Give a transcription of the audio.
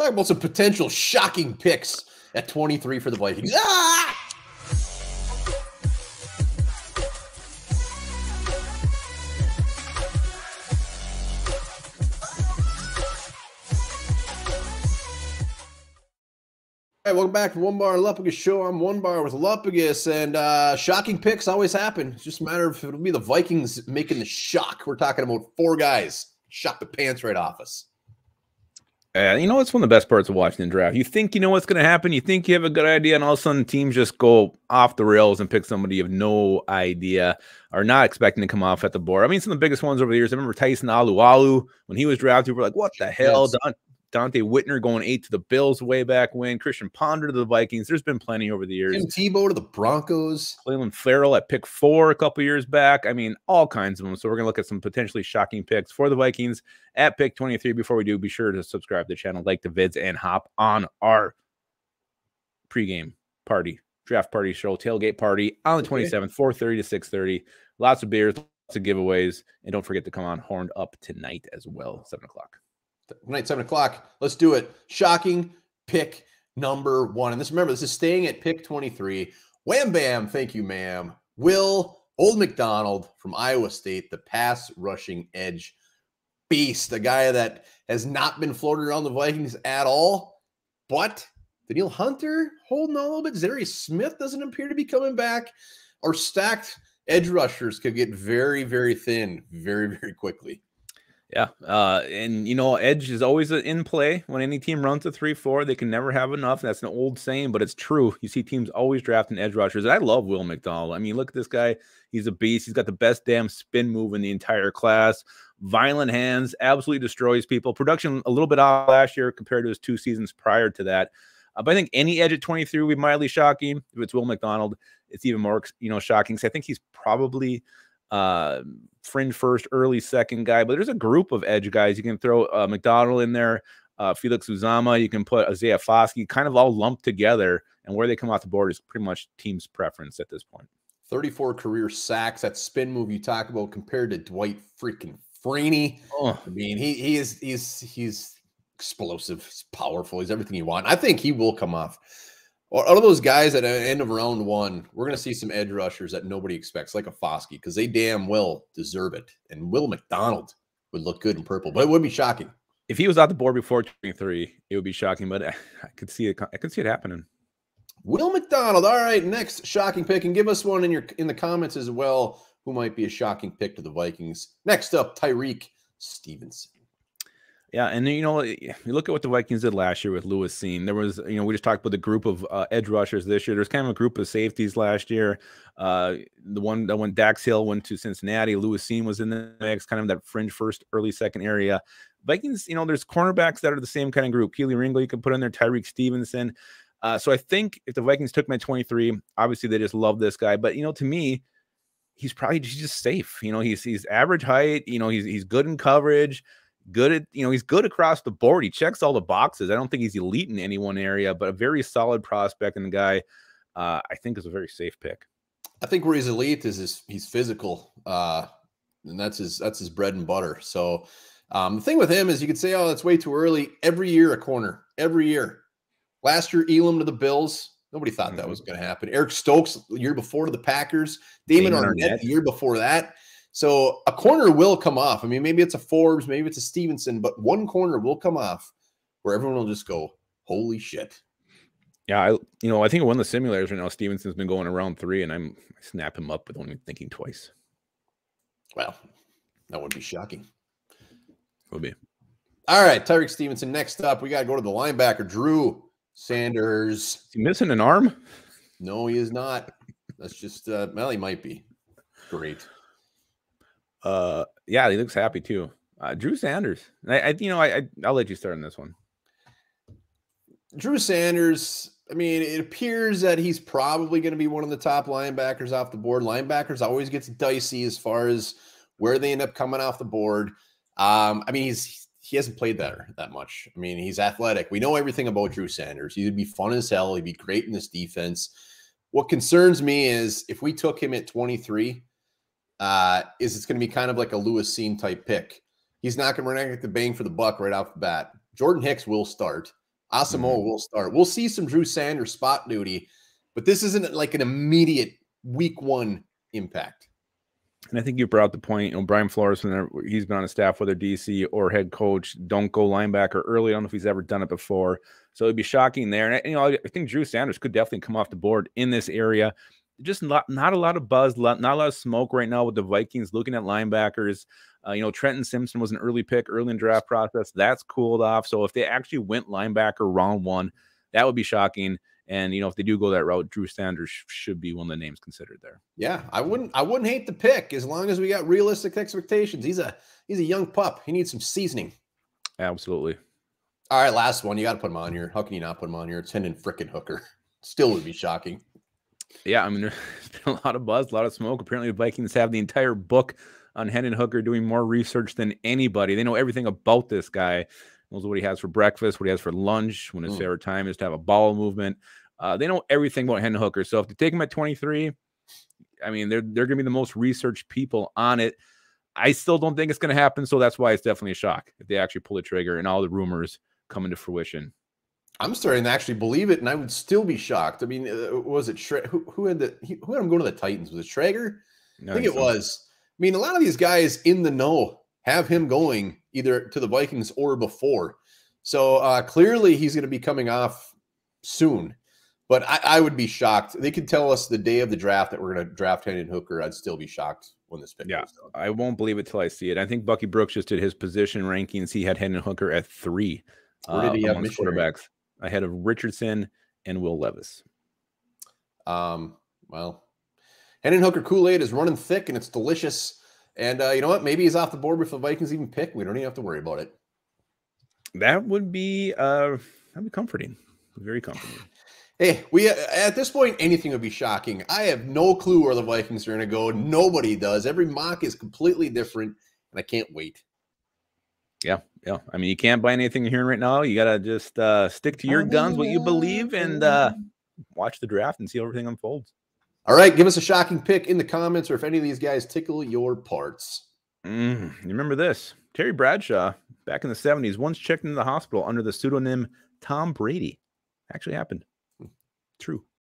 talk about some potential shocking picks at 23 for the Vikings. Ah! Hey, welcome back to One Bar Lupagus Show. I'm One Bar with Lupagus, and uh, shocking picks always happen. It's just a matter of if it'll be the Vikings making the shock. We're talking about four guys shock the pants right off us. Uh, you know, it's one of the best parts of watching the draft. You think you know what's going to happen. You think you have a good idea, and all of a sudden, teams just go off the rails and pick somebody you have no idea are not expecting to come off at the board. I mean, some of the biggest ones over the years. I remember Tyson Alualu when he was drafted. We were like, "What the hell?" Yes. Dante Whitner going eight to the Bills way back when. Christian Ponder to the Vikings. There's been plenty over the years. Tim Tebow to the Broncos. Cleveland Farrell at pick four a couple years back. I mean, all kinds of them. So we're going to look at some potentially shocking picks for the Vikings at pick 23. Before we do, be sure to subscribe to the channel, like the vids, and hop on our pregame party, draft party show, tailgate party on the 27th, 4.30 to 6.30. Lots of beers, lots of giveaways. And don't forget to come on Horned Up tonight as well, 7 o'clock tonight, seven o'clock. Let's do it. Shocking pick number one. And this, remember, this is staying at pick 23. Wham bam. Thank you, ma'am. Will Old McDonald from Iowa State, the pass rushing edge beast, a guy that has not been floated around the Vikings at all. But Daniel Hunter holding on a little bit. Zary Smith doesn't appear to be coming back. Our stacked edge rushers could get very, very thin very, very quickly. Yeah. Uh, and, you know, edge is always uh, in play when any team runs a 3 4. They can never have enough. That's an old saying, but it's true. You see teams always drafting edge rushers. I love Will McDonald. I mean, look at this guy. He's a beast. He's got the best damn spin move in the entire class. Violent hands, absolutely destroys people. Production a little bit off last year compared to his two seasons prior to that. Uh, but I think any edge at 23 would be mildly shocking. If it's Will McDonald, it's even more, you know, shocking. So I think he's probably uh, fringe first, early second guy, but there's a group of edge guys. You can throw uh, McDonald in there, uh, Felix Uzama. You can put Isaiah Foskey, kind of all lumped together. And where they come off the board is pretty much team's preference at this point. 34 career sacks. That spin move you talk about compared to Dwight freaking Franey. Oh. I mean, he he is he's he's explosive. He's powerful. He's everything you want. I think he will come off out of those guys at the end of round one, we're going to see some edge rushers that nobody expects, like a Foskey, because they damn well deserve it. And Will McDonald would look good in purple, but it would be shocking if he was out the board before 23. It would be shocking, but I could see it. I could see it happening. Will McDonald. All right, next shocking pick, and give us one in your in the comments as well. Who might be a shocking pick to the Vikings? Next up, Tyreek Stevenson. Yeah, and you know, eh, you look at what the Vikings did last year with Lewis Seen. There was, you know, we just talked about the group of uh, edge rushers this year. There's kind of a group of safeties last year. Uh, the one that went Dax Hill went to Cincinnati. Lewis Seen was in the mix, kind of that fringe first, early second area. Vikings, you know, there's cornerbacks that are the same kind of group. Keely Ringo, you can put in there. Tyreek Stevenson. Uh, so I think if the Vikings took my 23, obviously they just love this guy. But you know, to me, he's probably he's just safe. You know, he's he's average height. You know, he's he's good in coverage good at you know he's good across the board. He checks all the boxes. I don't think he's elite in any one area, but a very solid prospect and the guy uh, I think is a very safe pick. I think where he's elite is his, he's physical, uh, and that's his that's his bread and butter. So um, the thing with him is you could say, oh, that's way too early. Every year a corner, every year. Last year Elam to the Bills. Nobody thought mm-hmm. that was going to happen. Eric Stokes year before to the Packers. Damon, Damon Arnett, Arnett the year before that. So a corner will come off. I mean, maybe it's a Forbes, maybe it's a Stevenson, but one corner will come off where everyone will just go, holy shit. Yeah, I you know, I think one of the simulators right now, Stevenson's been going around three, and I'm I snap him up with only thinking twice. Well, that would be shocking. Would be. All right, Tyreek Stevenson. Next up, we gotta go to the linebacker, Drew Sanders. Is missing an arm? No, he is not. That's just uh well, he might be. Great. Uh, yeah, he looks happy too. Uh, Drew Sanders. I, I you know, I, I I'll let you start on this one. Drew Sanders. I mean, it appears that he's probably going to be one of the top linebackers off the board. Linebackers always gets dicey as far as where they end up coming off the board. Um, I mean, he's he hasn't played that that much. I mean, he's athletic. We know everything about Drew Sanders. He'd be fun as hell. He'd be great in this defense. What concerns me is if we took him at 23, uh, is it's going to be kind of like a Lewis Seen type pick. He's not going to get the bang for the buck right off the bat. Jordan Hicks will start. Asamo mm-hmm. will start. We'll see some Drew Sanders spot duty, but this isn't like an immediate week one impact. And I think you brought the point, you know, Brian Flores, when he's been on a staff, whether DC or head coach, don't go linebacker early. I don't know if he's ever done it before. So it'd be shocking there. And, you know, I think Drew Sanders could definitely come off the board in this area just not, not a lot of buzz, not a lot of smoke right now with the Vikings looking at linebackers. Uh, you know, Trenton Simpson was an early pick, early in draft process. That's cooled off. So if they actually went linebacker round one, that would be shocking. And you know, if they do go that route, Drew Sanders should be one of the names considered there. Yeah, I wouldn't I wouldn't hate the pick as long as we got realistic expectations. He's a he's a young pup. He needs some seasoning. Absolutely. All right, last one. You got to put him on here. How can you not put him on here? It's Hendon frickin' Hooker. Still would be shocking. Yeah, I mean, there's been a lot of buzz, a lot of smoke. Apparently, the Vikings have the entire book on Hendon Hooker doing more research than anybody. They know everything about this guy. Knows what he has for breakfast, what he has for lunch, when his mm. favorite time is to have a bowel movement. Uh, they know everything about Hendon Hooker. So if they take him at 23, I mean, they're they're going to be the most researched people on it. I still don't think it's going to happen. So that's why it's definitely a shock if they actually pull the trigger and all the rumors come into fruition. I'm starting to actually believe it, and I would still be shocked. I mean, uh, was it who, who, had the who had him going to the Titans? Was it Schrager? No, I think it was. I mean, a lot of these guys in the know have him going either to the Vikings or before. So uh, clearly, he's going to be coming off soon. But I, I, would be shocked. They could tell us the day of the draft that we're going to draft Hendon Hooker. I'd still be shocked when this pick. Yeah, I won't believe it till I see it. I think Bucky Brooks just did his position rankings. He had Hendon Hooker at three. Where did uh, he uh, have quarterbacks? ahead of Richardson and Will Levis. Um, well, Henning Hooker Kool Aid is running thick and it's delicious. And uh, you know what? Maybe he's off the board if the Vikings even pick. We don't even have to worry about it. That would be uh, that'd be comforting, very comforting. Hey, we uh, at this point anything would be shocking. I have no clue where the Vikings are going to go. Nobody does. Every mock is completely different, and I can't wait. Yeah, yeah, I mean, you can't buy anything you're hearing right now. You gotta just uh, stick to your oh, guns, what you believe, and uh, watch the draft and see how everything unfolds. All right, give us a shocking pick in the comments, or if any of these guys tickle your parts. Mm, you remember this? Terry Bradshaw, back in the '70s, once checked into the hospital under the pseudonym Tom Brady. Actually happened. Hmm. True.